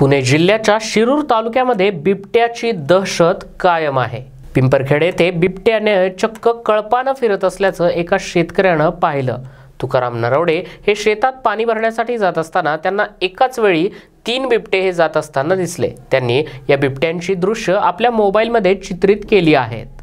पुणे जिल्ह्याच्या शिरूर तालुक्यामध्ये बिबट्याची दहशत कायम आहे पिंपरखेड येथे बिबट्याने चक्क कळपानं फिरत असल्याचं एका शेतकऱ्यानं पाहिलं तुकाराम नरवडे हे शेतात पाणी भरण्यासाठी जात असताना त्यांना एकाच वेळी तीन बिबटे हे जात असताना दिसले त्यांनी या बिबट्यांची दृश्य आपल्या मोबाईलमध्ये चित्रित केली आहेत